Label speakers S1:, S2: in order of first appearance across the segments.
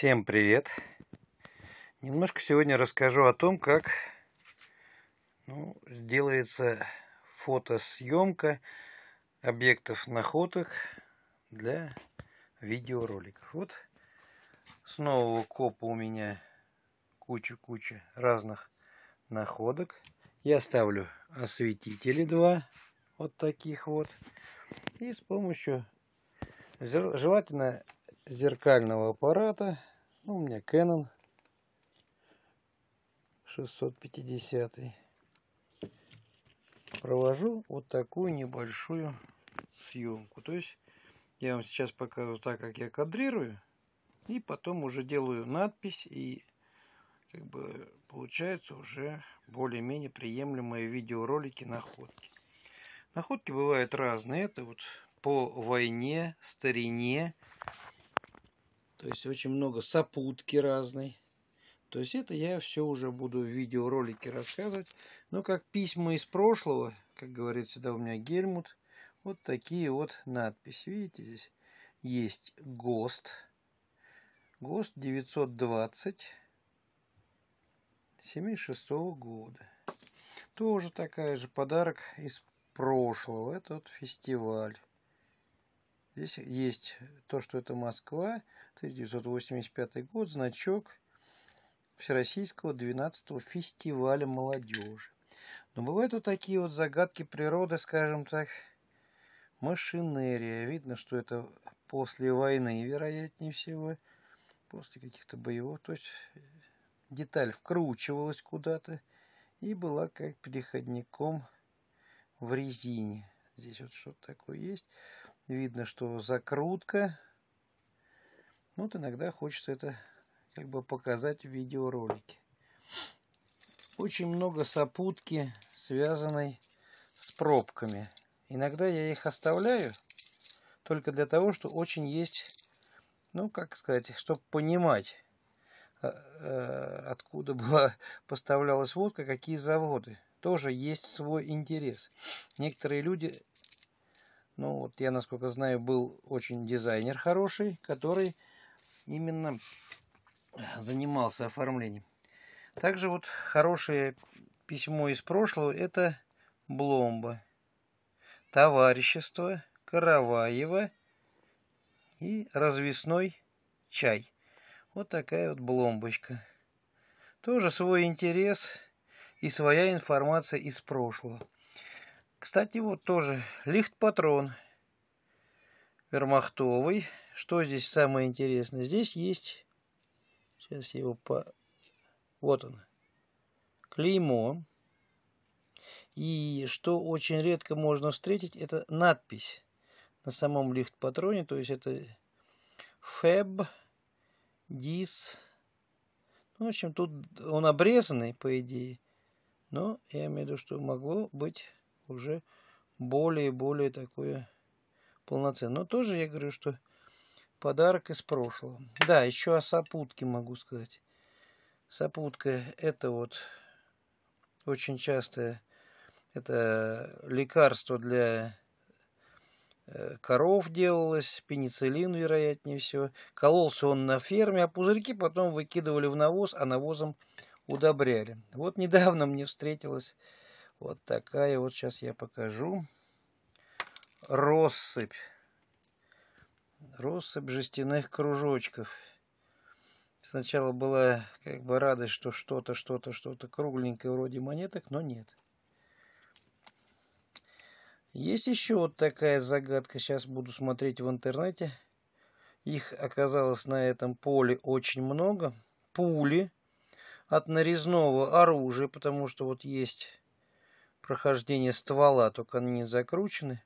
S1: Всем привет! Немножко сегодня расскажу о том, как ну, делается фотосъемка объектов находок для видеороликов. Вот с нового копа у меня куча-куча разных находок. Я ставлю осветители два, вот таких вот. И с помощью желательно зеркального аппарата ну, у меня Canon 650. Провожу вот такую небольшую съемку. То есть я вам сейчас покажу так, как я кадрирую. И потом уже делаю надпись и как бы получается уже более-менее приемлемые видеоролики находки. Находки бывают разные. Это вот по войне, старине, то есть очень много сопутки разной. То есть это я все уже буду в видеоролике рассказывать. Но ну, как письма из прошлого, как говорит всегда у меня Гельмут, вот такие вот надписи. Видите, здесь есть ГОСТ. ГОСТ 920 76 -го года. Тоже такая же подарок из прошлого. Это вот фестиваль. Здесь есть то, что это Москва, 1985 год, значок Всероссийского 12-го фестиваля молодежи. Но бывают вот такие вот загадки природы, скажем так, машинерия. Видно, что это после войны, вероятнее всего, после каких-то боевых. То есть деталь вкручивалась куда-то и была как переходником в резине. Здесь вот что-то такое есть. Видно, что закрутка. Вот иногда хочется это как бы показать в видеоролике. Очень много сопутки, связанной с пробками. Иногда я их оставляю только для того, что очень есть, ну, как сказать, чтобы понимать, а, э, откуда была поставлялась водка, какие заводы. Тоже есть свой интерес. Некоторые люди ну, вот я, насколько знаю, был очень дизайнер хороший, который именно занимался оформлением. Также вот хорошее письмо из прошлого – это Бломба, Товарищество, Караваева и развесной чай. Вот такая вот бломбочка. Тоже свой интерес и своя информация из прошлого. Кстати, вот тоже лихт-патрон вермахтовый. Что здесь самое интересное? Здесь есть... Сейчас я его по... Вот он. Клеймо. И что очень редко можно встретить, это надпись на самом лифт-патроне. То есть это Fab Dis. Ну, в общем, тут он обрезанный, по идее. Но я имею в виду, что могло быть уже более и более такое полноценное. Но тоже я говорю, что подарок из прошлого. Да, еще о сопутке могу сказать. Сопутка это вот очень частое это лекарство для э, коров делалось, пенициллин, вероятнее всего. Кололся он на ферме, а пузырьки потом выкидывали в навоз, а навозом удобряли. Вот недавно мне встретилась вот такая вот сейчас я покажу. Россыпь. Россыпь жестяных кружочков. Сначала была как бы радость, что что-то, что-то, что-то кругленькое вроде монеток, но нет. Есть еще вот такая загадка. Сейчас буду смотреть в интернете. Их оказалось на этом поле очень много. Пули от нарезного оружия, потому что вот есть прохождения ствола, а только они закручены.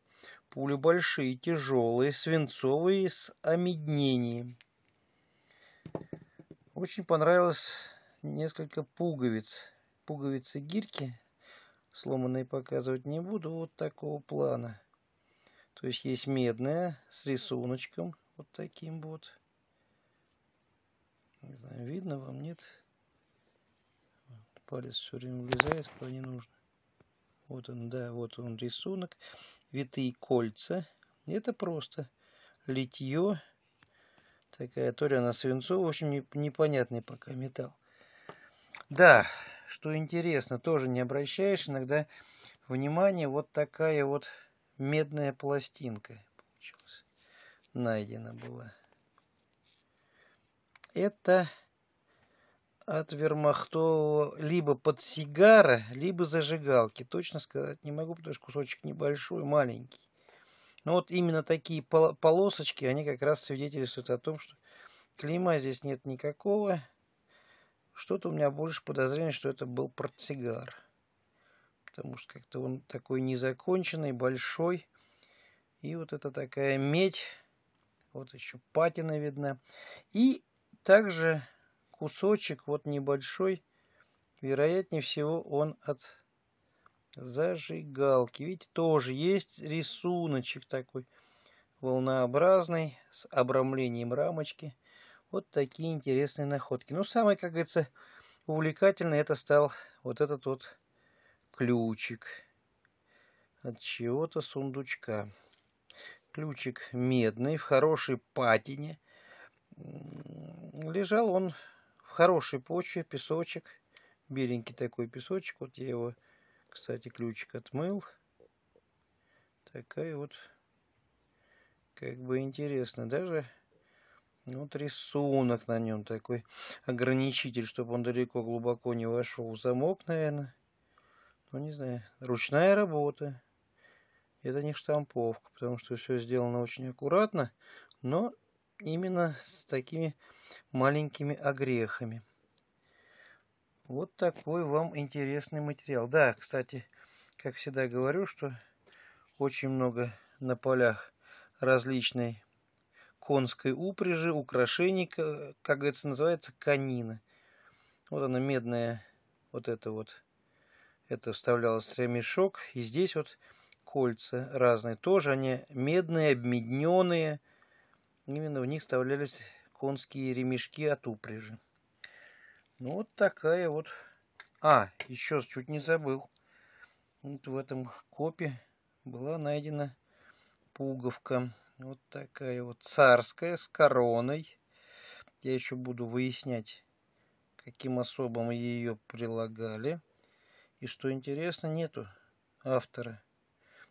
S1: Пули большие, тяжелые, свинцовые, с омеднением. Очень понравилось несколько пуговиц. Пуговицы гирьки, сломанные показывать не буду, вот такого плана. То есть есть медная с рисуночком, вот таким вот. Не знаю, видно вам, нет? Палец все время влезает, куда не нужно. Вот он, да, вот он рисунок. Витые кольца. Это просто литье. Такая, то ли она свинцовая, в общем, непонятный пока металл. Да, что интересно, тоже не обращаешь иногда внимания, вот такая вот медная пластинка получилась. Найдена была. Это от вермахтового либо под сигара, либо зажигалки. Точно сказать не могу, потому что кусочек небольшой, маленький. Но вот именно такие полосочки, они как раз свидетельствуют о том, что клейма здесь нет никакого. Что-то у меня больше подозрение, что это был портсигар. Потому что как-то он такой незаконченный, большой. И вот это такая медь. Вот еще патина видна. И также кусочек вот небольшой. Вероятнее всего он от зажигалки. Видите, тоже есть рисуночек такой волнообразный с обрамлением рамочки. Вот такие интересные находки. Но ну, самое, как говорится, увлекательное это стал вот этот вот ключик от чего-то сундучка. Ключик медный, в хорошей патине. Лежал он хорошей почве, песочек, беленький такой песочек. Вот я его, кстати, ключик отмыл. Такая вот, как бы интересно, даже вот рисунок на нем такой, ограничитель, чтобы он далеко глубоко не вошел. Замок, наверное, ну не знаю, ручная работа. Это не штамповка, потому что все сделано очень аккуратно, но именно с такими маленькими огрехами. Вот такой вам интересный материал. Да, кстати, как всегда говорю, что очень много на полях различной конской упряжи, украшений, как говорится, называется канина. Вот она медная, вот это вот. Это вставлялось в ремешок. И здесь вот кольца разные. Тоже они медные, обмедненные. Именно в них вставлялись конские ремешки от упряжи. Ну, вот такая вот... А, еще чуть не забыл. Вот в этом копе была найдена пуговка. Вот такая вот царская, с короной. Я еще буду выяснять, каким особом ее прилагали. И что интересно, нету автора.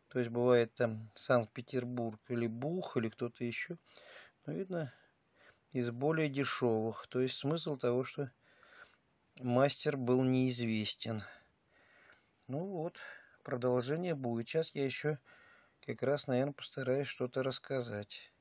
S1: То есть бывает там Санкт-Петербург или Бух, или кто-то еще. Видно, из более дешевых. То есть смысл того, что мастер был неизвестен. Ну вот, продолжение будет. Сейчас я еще как раз, наверное, постараюсь что-то рассказать.